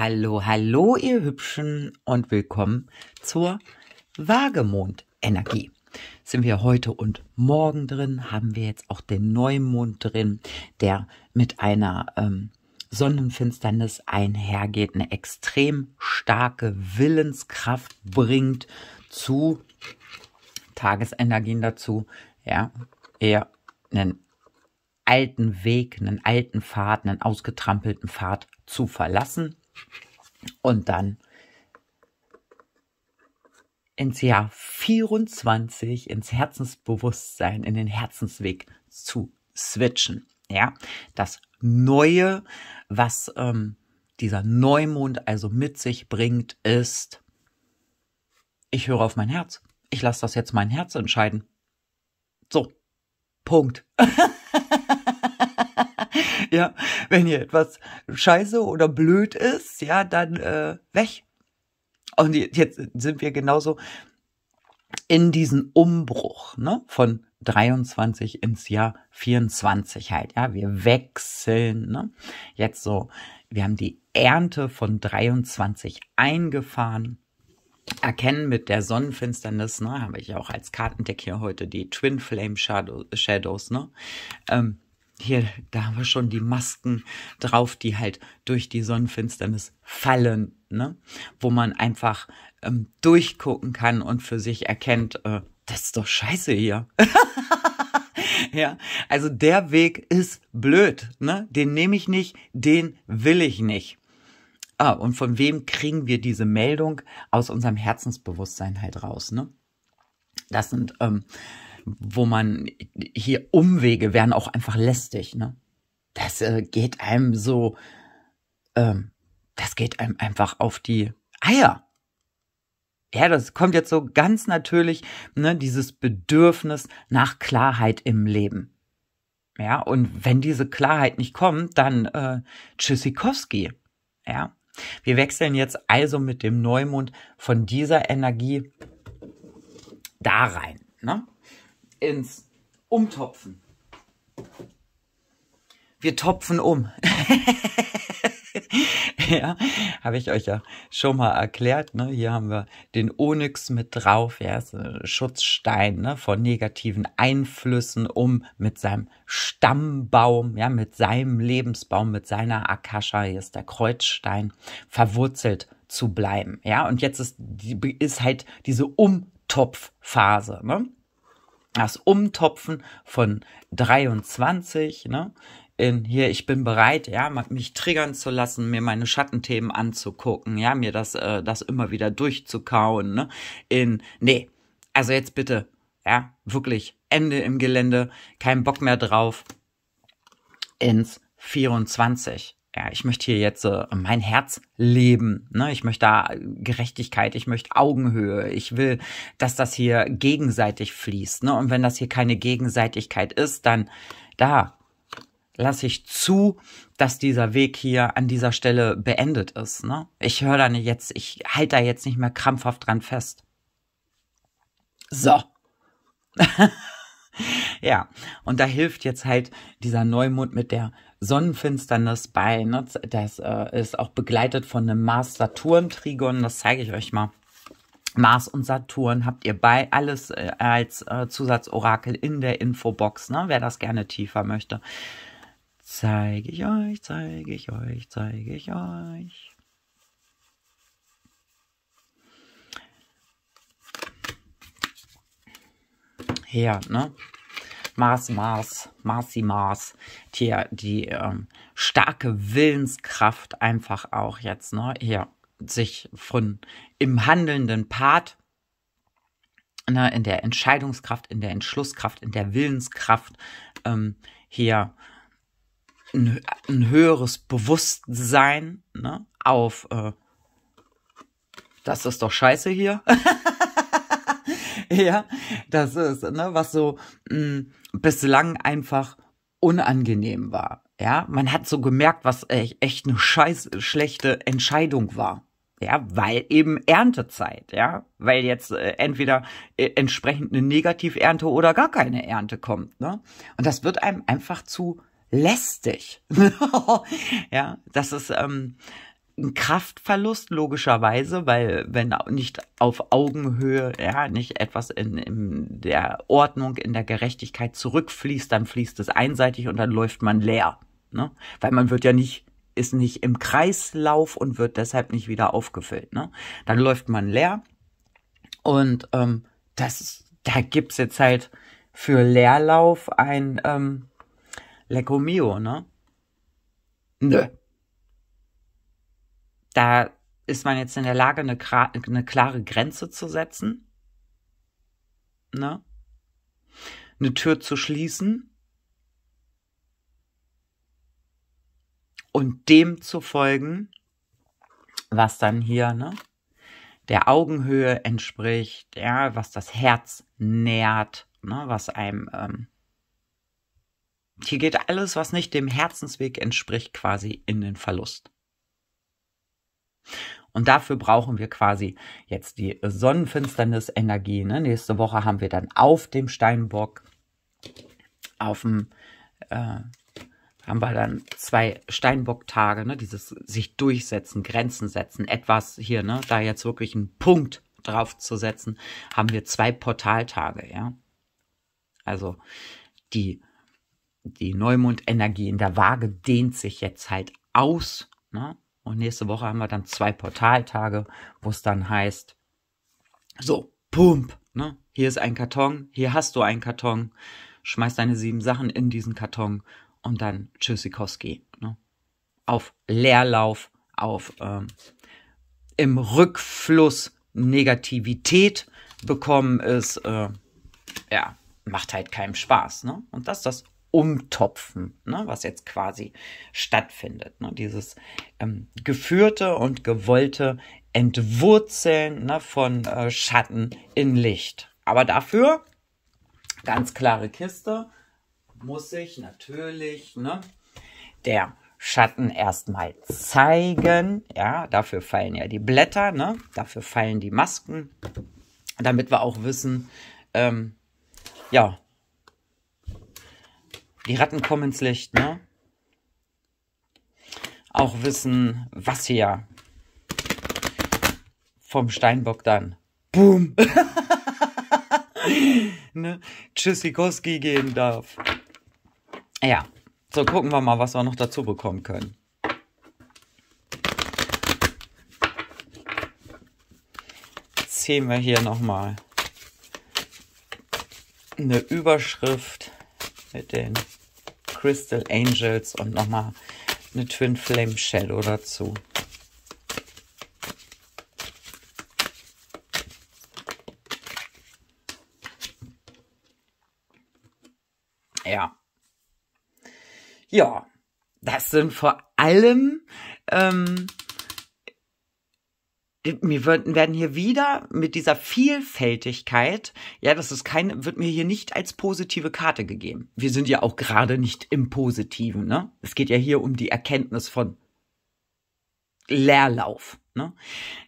Hallo, hallo, ihr Hübschen und willkommen zur Waagemond-Energie. Sind wir heute und morgen drin, haben wir jetzt auch den Neumond drin, der mit einer ähm, Sonnenfinsternis einhergeht, eine extrem starke Willenskraft bringt zu Tagesenergien dazu, ja, eher einen alten Weg, einen alten Pfad, einen ausgetrampelten Pfad zu verlassen und dann ins Jahr 24, ins Herzensbewusstsein, in den Herzensweg zu switchen. Ja, das Neue, was ähm, dieser Neumond also mit sich bringt, ist, ich höre auf mein Herz. Ich lasse das jetzt mein Herz entscheiden. So, Punkt. ja, wenn hier etwas scheiße oder blöd ist, ja, dann äh, weg. Und jetzt sind wir genauso in diesen Umbruch ne, von 23 ins Jahr 24 halt. Ja, wir wechseln. Ne? Jetzt so, wir haben die Ernte von 23 eingefahren. Erkennen mit der Sonnenfinsternis, ne, habe ich auch als Kartendeck hier heute die Twin Flame Shadow, Shadows, ne, ähm, hier, da haben wir schon die Masken drauf, die halt durch die Sonnenfinsternis fallen, ne? wo man einfach ähm, durchgucken kann und für sich erkennt, äh, das ist doch scheiße hier. ja, also der Weg ist blöd, ne? Den nehme ich nicht, den will ich nicht. Ah, und von wem kriegen wir diese Meldung aus unserem Herzensbewusstsein halt raus, ne? Das sind ähm, wo man hier Umwege werden auch einfach lästig. Ne? Das äh, geht einem so, ähm, das geht einem einfach auf die Eier. Ja, das kommt jetzt so ganz natürlich, ne, dieses Bedürfnis nach Klarheit im Leben. Ja, und wenn diese Klarheit nicht kommt, dann äh, Tschüssikowski. Ja, wir wechseln jetzt also mit dem Neumond von dieser Energie da rein. Ne? ins Umtopfen. Wir topfen um. ja, habe ich euch ja schon mal erklärt. Ne? Hier haben wir den Onyx mit drauf. Er ist ein Schutzstein ne? vor negativen Einflüssen, um mit seinem Stammbaum, ja, mit seinem Lebensbaum, mit seiner Akasha, hier ist der Kreuzstein, verwurzelt zu bleiben. Ja, und jetzt ist, ist halt diese Umtopfphase. Ne? das Umtopfen von 23, ne? In hier, ich bin bereit, ja, mich triggern zu lassen, mir meine Schattenthemen anzugucken, ja, mir das, äh, das immer wieder durchzukauen, ne? In, nee, also jetzt bitte, ja, wirklich, Ende im Gelände, kein Bock mehr drauf, ins 24, ja, ich möchte hier jetzt äh, mein Herz leben. Ne? Ich möchte da äh, Gerechtigkeit, ich möchte Augenhöhe, ich will, dass das hier gegenseitig fließt. Ne? Und wenn das hier keine Gegenseitigkeit ist, dann da lasse ich zu, dass dieser Weg hier an dieser Stelle beendet ist. Ne? Ich höre da nicht jetzt, ich halte da jetzt nicht mehr krampfhaft dran fest. So. ja, und da hilft jetzt halt dieser Neumond mit der Sonnenfinsternis bei. Ne? Das äh, ist auch begleitet von einem Mars-Saturn-Trigon. Das zeige ich euch mal. Mars und Saturn habt ihr bei alles äh, als äh, Zusatzorakel in der Infobox, ne? Wer das gerne tiefer möchte. Zeige ich euch, zeige ich euch, zeige ich euch. her, ne? Mars, Mars, Marsi, Mars, hier die ähm, starke Willenskraft einfach auch jetzt, ne? Hier, sich von im handelnden Part, ne, in der Entscheidungskraft, in der Entschlusskraft, in der Willenskraft ähm, hier ein, ein, höheres Bewusstsein ne, auf, äh, das ist doch scheiße hier. ja, das ist, ne, was so mh, hm, bislang einfach unangenehm war. Ja, man hat so gemerkt, was e-, echt eine scheiß schlechte Entscheidung war. Ja, weil eben Erntezeit, ja, weil jetzt äh, entweder äh, entsprechend eine Negativernte oder gar keine Ernte kommt, ne? Und das wird einem einfach zu lästig. ja, das ist ähm, ein Kraftverlust, logischerweise, weil wenn nicht auf Augenhöhe, ja, nicht etwas in, in der Ordnung, in der Gerechtigkeit zurückfließt, dann fließt es einseitig und dann läuft man leer. Ne? Weil man wird ja nicht, ist nicht im Kreislauf und wird deshalb nicht wieder aufgefüllt. Ne? Dann läuft man leer. Und ähm, das ist, da gibt's jetzt halt für Leerlauf ein ähm, Lecco Mio, ne? Nö. Da ist man jetzt in der Lage, eine, eine klare Grenze zu setzen, ne? eine Tür zu schließen und dem zu folgen, was dann hier ne, der Augenhöhe entspricht, ja, was das Herz nährt, ne, was einem ähm, hier geht alles, was nicht dem Herzensweg entspricht, quasi in den Verlust. Und dafür brauchen wir quasi jetzt die Sonnenfinsternis-Energie. Ne? Nächste Woche haben wir dann auf dem Steinbock, auf dem, äh, haben wir dann zwei Steinbock-Tage, ne? dieses sich durchsetzen, Grenzen setzen, etwas hier, ne? da jetzt wirklich einen Punkt drauf zu setzen, haben wir zwei Portaltage, ja. Also die, die Neumond-Energie in der Waage dehnt sich jetzt halt aus, ne? Und nächste Woche haben wir dann zwei Portaltage, wo es dann heißt, so, pump, ne? Hier ist ein Karton, hier hast du einen Karton, schmeiß deine sieben Sachen in diesen Karton und dann Tschüssikowski, ne? Auf Leerlauf, auf ähm, im Rückfluss Negativität bekommen ist, äh, ja, macht halt keinem Spaß, ne? Und das ist das Umtopfen, ne, was jetzt quasi stattfindet. Ne, dieses ähm, geführte und gewollte Entwurzeln ne, von äh, Schatten in Licht. Aber dafür, ganz klare Kiste, muss sich natürlich ne, der Schatten erstmal zeigen. Ja, dafür fallen ja die Blätter, ne? dafür fallen die Masken, damit wir auch wissen, ähm, ja, die Ratten kommen ins Licht, ne? Auch wissen, was hier vom Steinbock dann. Boom! ne? Tschüssikowski gehen darf. Ja, so gucken wir mal, was wir noch dazu bekommen können. Jetzt sehen wir hier nochmal eine Überschrift mit den Crystal Angels und nochmal eine Twin Flame Shadow dazu. Ja. Ja, das sind vor allem ähm, äh, mir wird, werden hier wieder mit dieser Vielfältigkeit, ja, das ist keine, wird mir hier nicht als positive Karte gegeben. Wir sind ja auch gerade nicht im Positiven, ne? Es geht ja hier um die Erkenntnis von Leerlauf. Ne?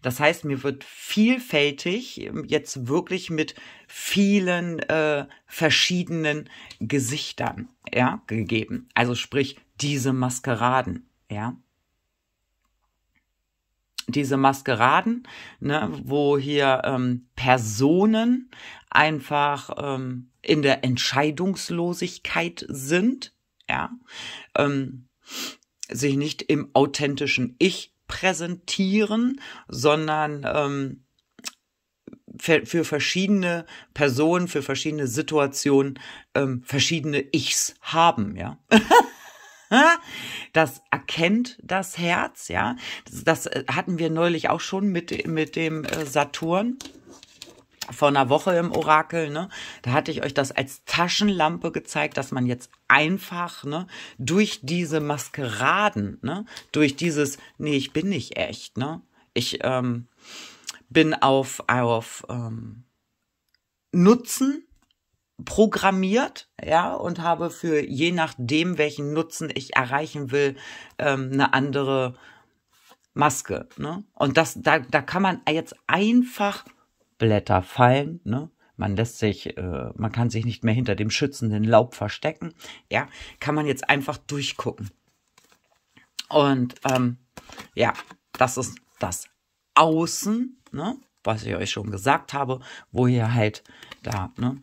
Das heißt, mir wird vielfältig ähm, jetzt wirklich mit vielen äh, verschiedenen Gesichtern ja, gegeben. Also sprich diese Maskeraden. Ja, diese Maskeraden, ne, wo hier ähm, Personen einfach ähm, in der Entscheidungslosigkeit sind, ja, ähm, sich nicht im authentischen Ich präsentieren, sondern ähm, für, für verschiedene Personen, für verschiedene Situationen ähm, verschiedene Ichs haben, ja. Das erkennt das Herz, ja. Das, das äh, hatten wir neulich auch schon mit, mit dem äh, Saturn vor einer Woche im Orakel, ne? Da hatte ich euch das als Taschenlampe gezeigt, dass man jetzt einfach, ne, durch diese Maskeraden, ne, durch dieses, nee, ich bin nicht echt, ne? Ich ähm, bin auf, auf ähm, Nutzen programmiert, ja, und habe für je nachdem, welchen Nutzen ich erreichen will, ähm, eine andere Maske. Ne? Und das, da, da kann man jetzt einfach Blätter fallen, ne? Man lässt sich, äh, man kann sich nicht mehr hinter dem schützenden Laub verstecken. Ja, kann man jetzt einfach durchgucken. Und ähm, ja, das ist das Außen, ne? was ich euch schon gesagt habe, wo ihr halt da, ne,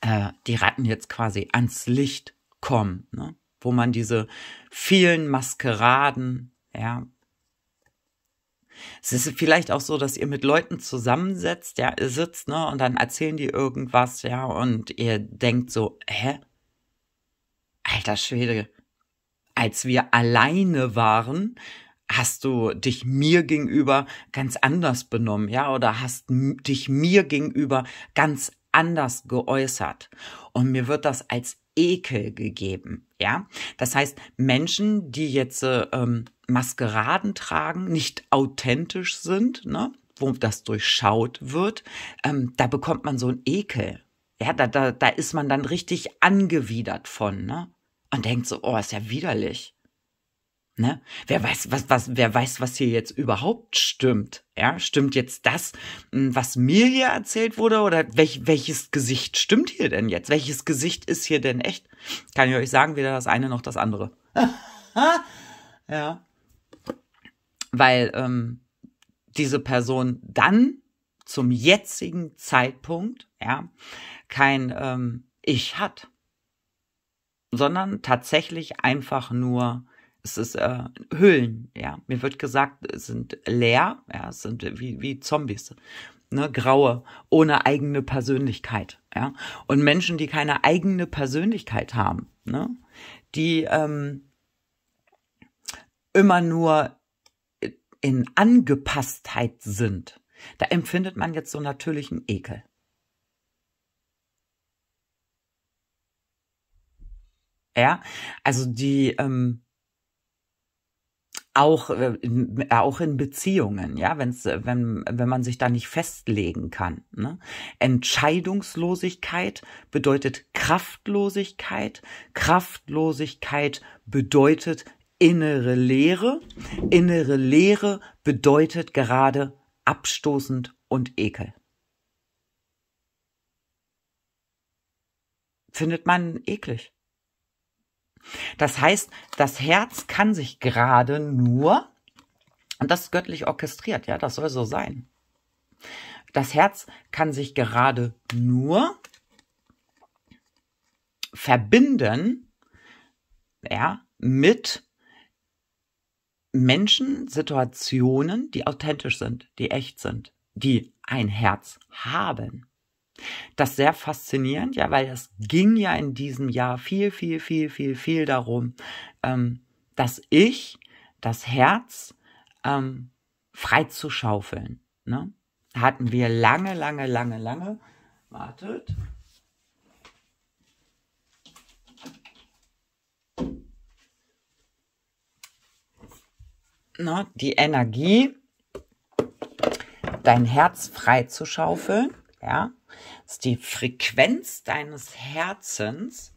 äh, die Ratten jetzt quasi ans Licht kommen, ne? wo man diese vielen Maskeraden, ja, es ist vielleicht auch so, dass ihr mit Leuten zusammensetzt, ja, ihr sitzt, ne, und dann erzählen die irgendwas, ja, und ihr denkt so, hä? Alter Schwede, als wir alleine waren, hast du dich mir gegenüber ganz anders benommen, ja, oder hast dich mir gegenüber ganz anders geäußert. Und mir wird das als Ekel gegeben. Ja, das heißt, Menschen, die jetzt ähm, Maskeraden tragen, nicht authentisch sind, ne, wo das durchschaut wird, ähm, da bekommt man so einen Ekel. Ja, da, da, da ist man dann richtig angewidert von, ne? Und denkt so, oh, ist ja widerlich. Ne? Wer weiß, was, was, wer weiß, was hier jetzt überhaupt stimmt? Ja, stimmt jetzt das, hm, was mir hier erzählt wurde? Oder welch, welches Gesicht stimmt hier denn jetzt? Welches Gesicht ist hier denn echt? Kann ich euch sagen, weder das eine noch das andere. ja. Weil ähm, diese Person dann zum jetzigen Zeitpunkt, ja, kein ähm, Ich hat, sondern tatsächlich einfach nur es ist äh, Höhlen, ja. Mir wird gesagt, es sind leer, ja, es sind wie, wie Zombies, ne, graue, ohne eigene Persönlichkeit, ja. Und Menschen, die keine eigene Persönlichkeit haben, ne, die ähm, immer nur in Angepasstheit sind, da empfindet man jetzt so natürlichen Ekel. Ja, also die ähm, auch äh, in, auch in Beziehungen, ja, wenn's, äh, wenn wenn man sich da nicht festlegen kann. Ne? Entscheidungslosigkeit bedeutet Kraftlosigkeit, Kraftlosigkeit bedeutet innere Leere, innere Leere bedeutet gerade abstoßend und Ekel. Findet man eklig. Das heißt, das Herz kann sich gerade nur, und das ist göttlich orchestriert, ja, das soll so sein. Das Herz kann sich gerade nur verbinden, ja, mit Menschen, Situationen, die authentisch sind, die echt sind, die ein Herz haben. Das sehr faszinierend, ja, weil es ging ja in diesem Jahr viel, viel, viel, viel, viel darum, ähm, dass ich das Herz ähm, frei zu schaufeln. Ne? Hatten wir lange, lange, lange, lange. Wartet. Ne, die Energie, dein Herz frei zu schaufeln, ja, das ist die Frequenz deines Herzens.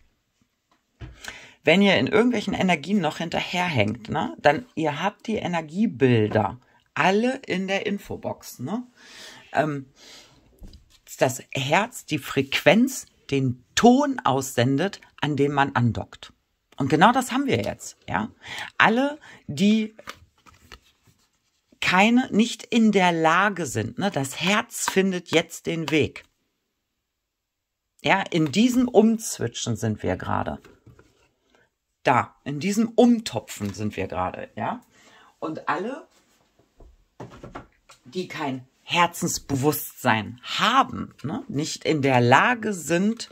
Wenn ihr in irgendwelchen Energien noch hinterherhängt, ne, dann ihr habt die Energiebilder alle in der Infobox. Ne? Ähm, das Herz, die Frequenz, den Ton aussendet, an dem man andockt. Und genau das haben wir jetzt. Ja, alle, die keine, nicht in der Lage sind. Ne? Das Herz findet jetzt den Weg. Ja, in diesem Umzwitschen sind wir gerade. Da, in diesem Umtopfen sind wir gerade, ja. Und alle, die kein Herzensbewusstsein haben, ne? nicht in der Lage sind,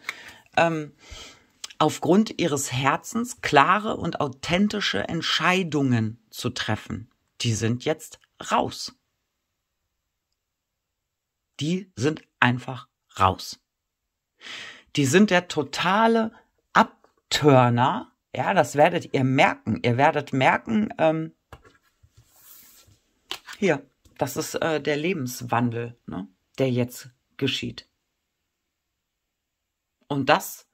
ähm, aufgrund ihres Herzens klare und authentische Entscheidungen zu treffen, die sind jetzt raus. Die sind einfach raus. Die sind der totale Abtörner. Ja, das werdet ihr merken. Ihr werdet merken, ähm, hier, das ist äh, der Lebenswandel, ne, der jetzt geschieht. Und das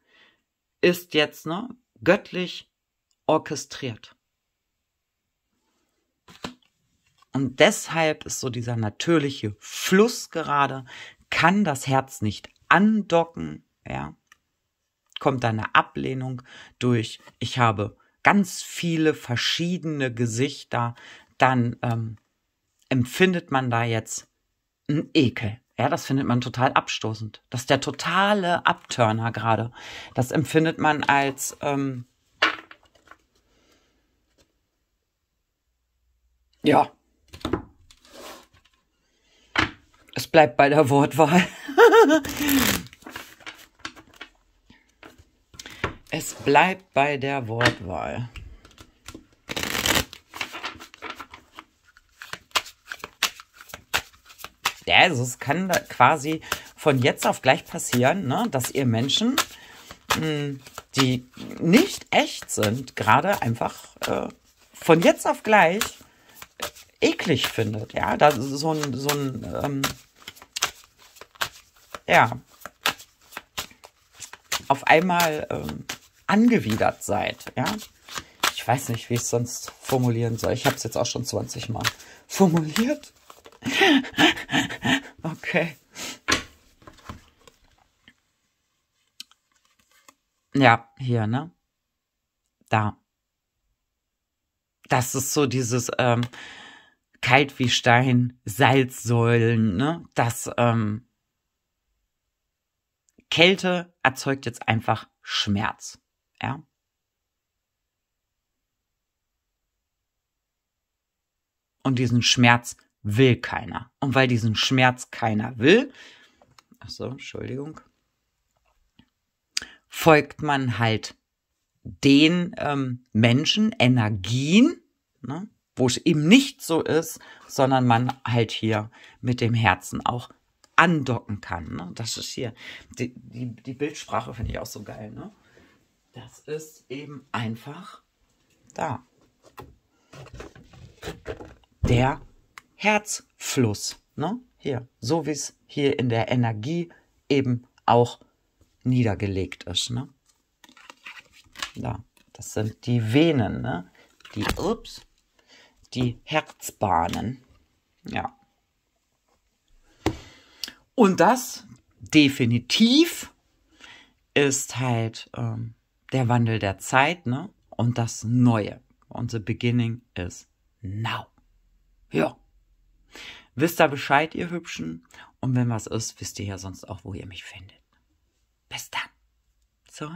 ist jetzt ne, göttlich orchestriert. Und deshalb ist so dieser natürliche Fluss gerade, kann das Herz nicht andocken, ja, kommt dann eine Ablehnung durch. Ich habe ganz viele verschiedene Gesichter, dann ähm, empfindet man da jetzt einen Ekel. Ja, das findet man total abstoßend. Das ist der totale Abturner gerade. Das empfindet man als ähm, ja. Es bleibt bei der Wortwahl. es bleibt bei der Wortwahl. Also es kann quasi von jetzt auf gleich passieren, ne, dass ihr Menschen, mh, hm, die nicht echt sind, gerade einfach äh, von jetzt auf gleich äh, eklig findet. Ja, da so ein, so ein ähm, ja, auf einmal ähm, angewidert seid, ja. Ich weiß nicht, wie ich es sonst formulieren soll. Ich habe es jetzt auch schon 20 Mal formuliert. okay. Ja, hier, ne? Da. Das ist so dieses ähm, kalt wie Stein, Salzsäulen, ne? Das ähm, Kälte erzeugt jetzt einfach Schmerz. Ja? Und diesen Schmerz will keiner. Und weil diesen Schmerz keiner will, achso, Entschuldigung, folgt man halt den ähm, Menschen Energien, ne, wo es eben nicht so ist, sondern man halt hier mit dem Herzen auch andocken kann. Ne? Das ist hier, die, die, die Bildsprache finde ich auch so geil. Ne? Das ist eben einfach da. Der Herzfluss. Ne? Hier, so wie es hier in der Energie eben auch niedergelegt ist. Ne? Da, das sind die Venen, ne? die, ups, die Herzbahnen. Ja. Und das definitiv ist halt ähm, der Wandel der Zeit, ne? Und das Neue. Unser beginning is now. Ja. Wisst ihr Bescheid, ihr Hübschen? Und wenn was ist, wisst ihr ja sonst auch, wo ihr mich findet. Bis dann. So.